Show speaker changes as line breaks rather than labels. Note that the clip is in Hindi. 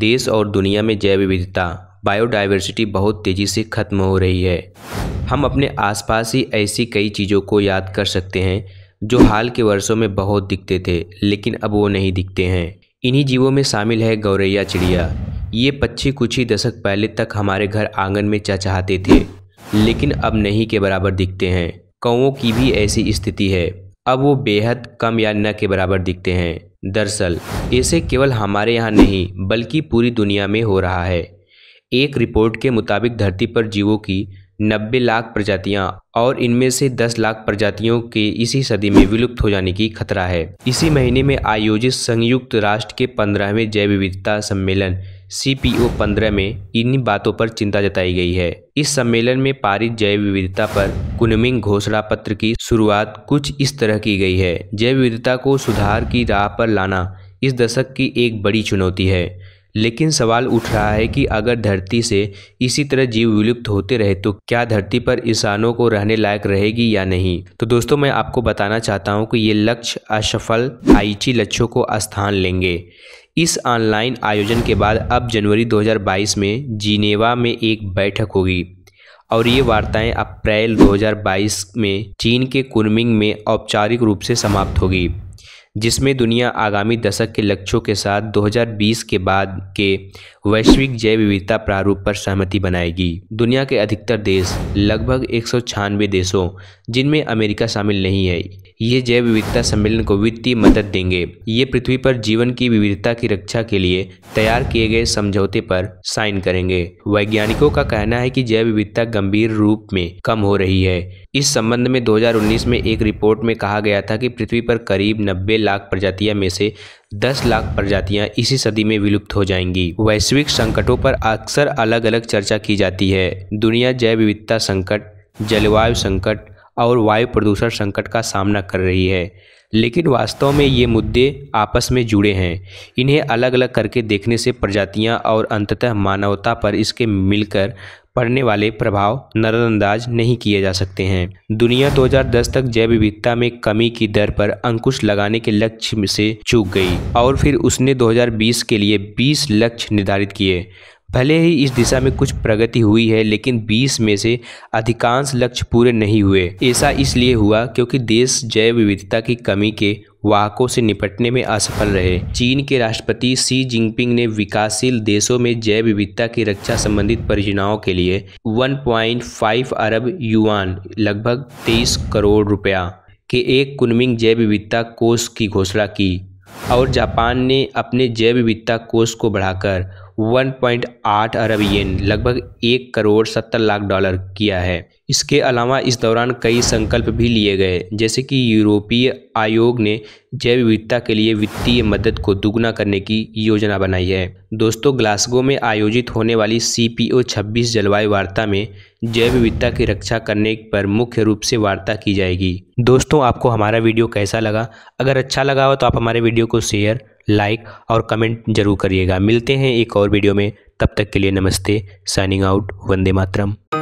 देश और दुनिया में जैव विविधता बायोडायवर्सिटी बहुत तेज़ी से ख़त्म हो रही है हम अपने आसपास ही ऐसी कई चीज़ों को याद कर सकते हैं जो हाल के वर्षों में बहुत दिखते थे लेकिन अब वो नहीं दिखते हैं इन्हीं जीवों में शामिल है गौरैया चिड़िया ये पक्षी कुछ ही दशक पहले तक हमारे घर आंगन में चहचहाते थे लेकिन अब नहीं के बराबर दिखते हैं कौओं की भी ऐसी स्थिति है अब वो बेहद कम या न के बराबर दिखते हैं दरअसल ऐसे केवल हमारे यहाँ नहीं बल्कि पूरी दुनिया में हो रहा है एक रिपोर्ट के मुताबिक धरती पर जीवों की 90 लाख प्रजातियां और इनमें से 10 लाख प्रजातियों के इसी सदी में विलुप्त हो जाने की खतरा है इसी महीने में आयोजित संयुक्त राष्ट्र के पंद्रहवें जैव विविधता सम्मेलन सी पी ओ पंद्रह में इन्हीं बातों पर चिंता जताई गई है इस सम्मेलन में पारित जैव विविधता पर कुनमिंग घोषणा पत्र की शुरुआत कुछ इस तरह की गई है जैव विविधता को सुधार की राह पर लाना इस दशक की एक बड़ी चुनौती है लेकिन सवाल उठ रहा है कि अगर धरती से इसी तरह जीव विलुप्त होते रहे तो क्या धरती पर इंसानों को रहने लायक रहेगी या नहीं तो दोस्तों मैं आपको बताना चाहता हूँ कि ये लक्ष्य असफल आईची लक्ष्यों को स्थान लेंगे इस ऑनलाइन आयोजन के बाद अब जनवरी 2022 में जिनेवा में एक बैठक होगी और ये वार्ताएं अप्रैल 2022 में चीन के कुनमिंग में औपचारिक रूप से समाप्त होगी जिसमें दुनिया आगामी दशक के लक्ष्यों के साथ 2020 के बाद के वैश्विक जैव विविधता प्रारूप पर सहमति बनाएगी दुनिया के अधिकतर देश लगभग एक देशों जिनमें अमेरिका शामिल नहीं है ये जैव विविधता सम्मेलन को वित्तीय मदद देंगे ये पृथ्वी पर जीवन की विविधता की रक्षा के लिए तैयार किए गए समझौते पर साइन करेंगे वैज्ञानिकों का कहना है कि जैव विविधता गंभीर रूप में कम हो रही है इस संबंध में 2019 में एक रिपोर्ट में कहा गया था कि पृथ्वी पर करीब नब्बे लाख प्रजातियां में से 10 लाख प्रजातियां इसी सदी में विलुप्त हो जाएंगी वैश्विक संकटों पर अक्सर अलग अलग चर्चा की जाती है दुनिया जैव विविधता संकट जलवायु संकट और वायु प्रदूषण संकट का सामना कर रही है लेकिन वास्तव में ये मुद्दे आपस में जुड़े हैं इन्हें अलग अलग करके देखने से प्रजातियां और अंततः मानवता पर इसके मिलकर पड़ने वाले प्रभाव नजरअंदाज नहीं किए जा सकते हैं दुनिया 2010 तक जैव विविधता में कमी की दर पर अंकुश लगाने के लक्ष्य से चूक गई और फिर उसने 2020 के लिए 20 लक्ष्य निर्धारित किए भले ही इस दिशा में कुछ प्रगति हुई है लेकिन 20 में से अधिकांश लक्ष्य पूरे नहीं हुए ऐसा इसलिए हुआ क्योंकि देश जैव विविधता की कमी के वाहकों से निपटने में असफल रहे चीन के राष्ट्रपति सी जिनपिंग ने विकासशील देशों में जैव विविधता की रक्षा संबंधित परियोजनाओं के लिए 1.5 अरब युआन लगभग 23 करोड़ रुपया के एक कुनमिंग जैव विविधता कोष की घोषणा की और जापान ने अपने जैव विविधता कोष को बढ़ाकर 1.8 अरब येन लगभग एक करोड़ सत्तर लाख डॉलर किया है इसके अलावा इस दौरान कई संकल्प भी लिए गए जैसे कि यूरोपीय आयोग ने जैव विविधता के लिए वित्तीय मदद को दुगुना करने की योजना बनाई है दोस्तों ग्लासगो में आयोजित होने वाली सी पी ओ छब्बीस जलवायु वार्ता में जैव विविधता की रक्षा करने पर मुख्य रूप से वार्ता की जाएगी दोस्तों आपको हमारा वीडियो कैसा लगा अगर अच्छा लगा हो तो आप हमारे वीडियो को शेयर लाइक और कमेंट जरूर करिएगा मिलते हैं एक और वीडियो में तब तक के लिए नमस्ते साइनिंग आउट वंदे मातरम